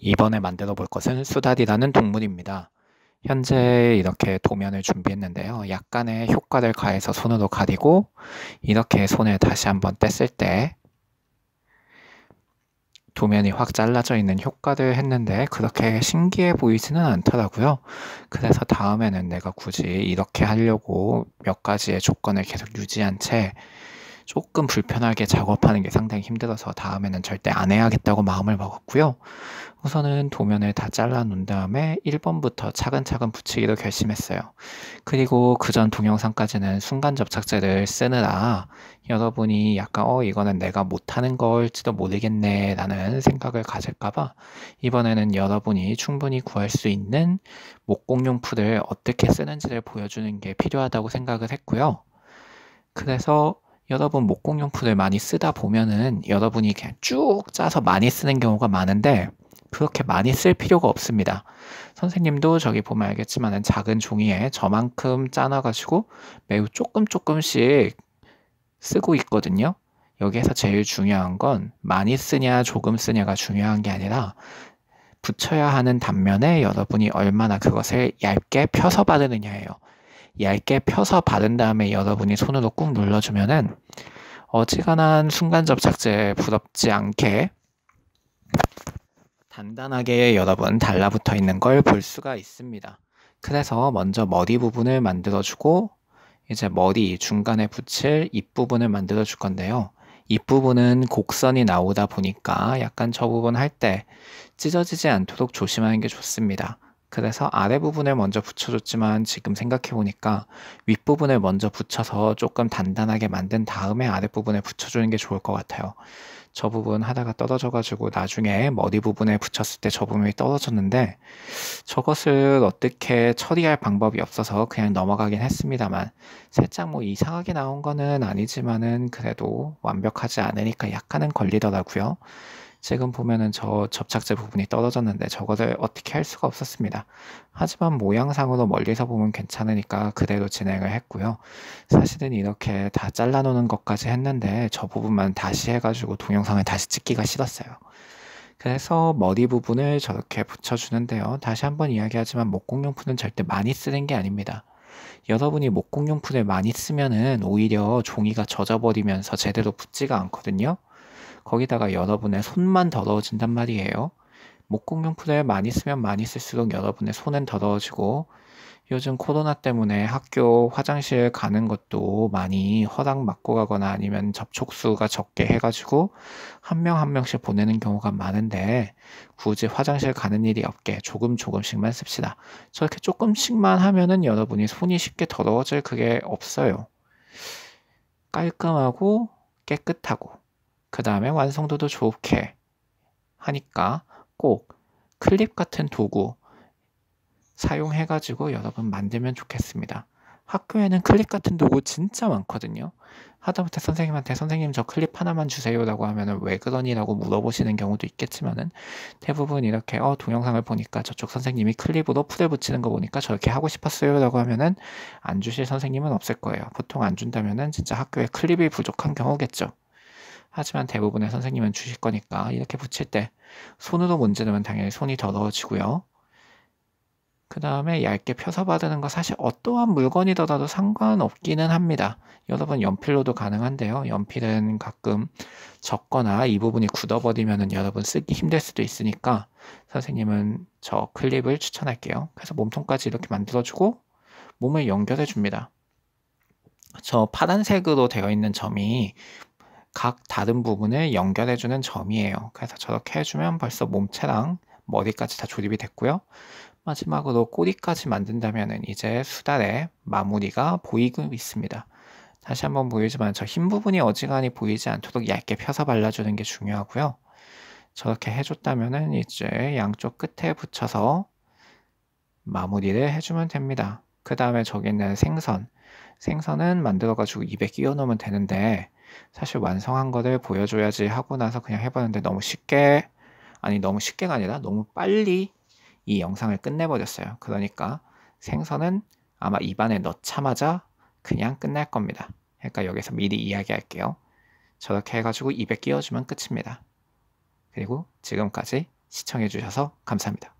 이번에 만들어 볼 것은 수다디라는 동물입니다. 현재 이렇게 도면을 준비했는데요. 약간의 효과를 가해서 손으로 가리고 이렇게 손을 다시 한번 뗐을 때 도면이 확 잘라져 있는 효과를 했는데 그렇게 신기해 보이지는 않더라고요. 그래서 다음에는 내가 굳이 이렇게 하려고 몇 가지의 조건을 계속 유지한 채 조금 불편하게 작업하는 게 상당히 힘들어서 다음에는 절대 안 해야겠다고 마음을 먹었고요. 우선은 도면을 다 잘라 놓은 다음에 1번부터 차근차근 붙이기로 결심했어요. 그리고 그 전 동영상까지는 순간 접착제를 쓰느라 여러분이 약간 어 이거는 내가 못하는 걸지도 모르겠네 라는 생각을 가질까봐 이번에는 여러분이 충분히 구할 수 있는 목공용풀을 어떻게 쓰는지를 보여주는 게 필요하다고 생각을 했고요. 그래서 여러분 목공용풀을 많이 쓰다 보면은 여러분이 그냥 쭉 짜서 많이 쓰는 경우가 많은데 그렇게 많이 쓸 필요가 없습니다. 선생님도 저기 보면 알겠지만 작은 종이에 저만큼 짜놔가지고 매우 조금 조금씩 쓰고 있거든요. 여기에서 제일 중요한 건 많이 쓰냐 조금 쓰냐가 중요한 게 아니라 붙여야 하는 단면에 여러분이 얼마나 그것을 얇게 펴서 바르느냐예요. 얇게 펴서 바른 다음에 여러분이 손으로 꾹 눌러주면은 어지간한 순간 접착제 부럽지 않게 단단하게 여러분 달라붙어 있는 걸 볼 수가 있습니다. 그래서 먼저 머리 부분을 만들어주고 이제 머리 중간에 붙일 입부분을 만들어 줄 건데요. 입부분은 곡선이 나오다 보니까 약간 저 부분 할 때 찢어지지 않도록 조심하는 게 좋습니다. 그래서 아래 부분을 먼저 붙여줬지만 지금 생각해보니까 윗부분을 먼저 붙여서 조금 단단하게 만든 다음에 아랫부분에 붙여주는 게 좋을 것 같아요. 저 부분 하다가 떨어져가지고 나중에 머리 부분에 붙였을 때 저 부분이 떨어졌는데 저것을 어떻게 처리할 방법이 없어서 그냥 넘어가긴 했습니다만 살짝 뭐 이상하게 나온 거는 아니지만은 그래도 완벽하지 않으니까 약간은 걸리더라고요. 지금 보면은 저 접착제 부분이 떨어졌는데 저거를 어떻게 할 수가 없었습니다. 하지만 모양상으로 멀리서 보면 괜찮으니까 그대로 진행을 했고요. 사실은 이렇게 다 잘라놓는 것까지 했는데 저 부분만 다시 해가지고 동영상을 다시 찍기가 싫었어요. 그래서 머리 부분을 저렇게 붙여주는데요. 다시 한번 이야기하지만 목공용품은 절대 많이 쓰는 게 아닙니다. 여러분이 목공용품을 많이 쓰면은 오히려 종이가 젖어버리면서 제대로 붙지가 않거든요. 거기다가 여러분의 손만 더러워진단 말이에요. 목공용품을 많이 쓰면 많이 쓸수록 여러분의 손은 더러워지고 요즘 코로나 때문에 학교 화장실 가는 것도 많이 허락 맞고 가거나 아니면 접촉수가 적게 해가지고 한 명한 한 명씩 보내는 경우가 많은데 굳이 화장실 가는 일이 없게 조금 조금씩만 씁시다. 저렇게 조금씩만 하면은 여러분이 손이 쉽게 더러워질 그게 없어요. 깔끔하고 깨끗하고 그 다음에 완성도도 좋게 하니까 꼭 클립 같은 도구 사용해가지고 여러분 만들면 좋겠습니다. 학교에는 클립 같은 도구 진짜 많거든요. 하다못해 선생님한테 선생님 저 클립 하나만 주세요라고 하면왜 그러니라고 물어보시는 경우도 있겠지만은 대부분 이렇게 어 동영상을 보니까 저쪽 선생님이 클립으로 풀에 붙이는 거 보니까 저렇게 하고 싶었어요라고 하면은 안 주실 선생님은 없을 거예요. 보통 안 준다면은 진짜 학교에 클립이 부족한 경우겠죠. 하지만 대부분의 선생님은 주실 거니까 이렇게 붙일 때 손으로 문지르면 당연히 손이 더러워지고요. 그 다음에 얇게 펴서 바르는 거 사실 어떠한 물건이더라도 상관없기는 합니다. 여러분 연필로도 가능한데요. 연필은 가끔 적거나이 부분이 굳어버리면 여러분 쓰기 힘들 수도 있으니까 선생님은 저 클립을 추천할게요. 그래서 몸통까지 이렇게 만들어주고 몸을 연결해 줍니다. 저 파란색으로 되어 있는 점이 각 다른 부분을 연결해주는 점이에요. 그래서 저렇게 해주면 벌써 몸체랑 머리까지 다 조립이 됐고요. 마지막으로 꼬리까지 만든다면 이제 수달의 마무리가 보이고 있습니다. 다시 한번 보이지만 저 흰 부분이 어지간히 보이지 않도록 얇게 펴서 발라주는 게 중요하고요. 저렇게 해줬다면 이제 양쪽 끝에 붙여서 마무리를 해주면 됩니다. 그 다음에 저기 있는 생선. 생선은 만들어가지고 입에 끼워 넣으면 되는데 사실 완성한 거를 보여줘야지 하고 나서 그냥 해봤는데 너무 쉽게 아니 너무 쉽게가 아니라 너무 빨리 이 영상을 끝내버렸어요. 그러니까 생선은 아마 입안에 넣자마자 그냥 끝날 겁니다. 그러니까 여기서 미리 이야기할게요. 저렇게 해가지고 입에 끼워주면 끝입니다. 그리고 지금까지 시청해주셔서 감사합니다.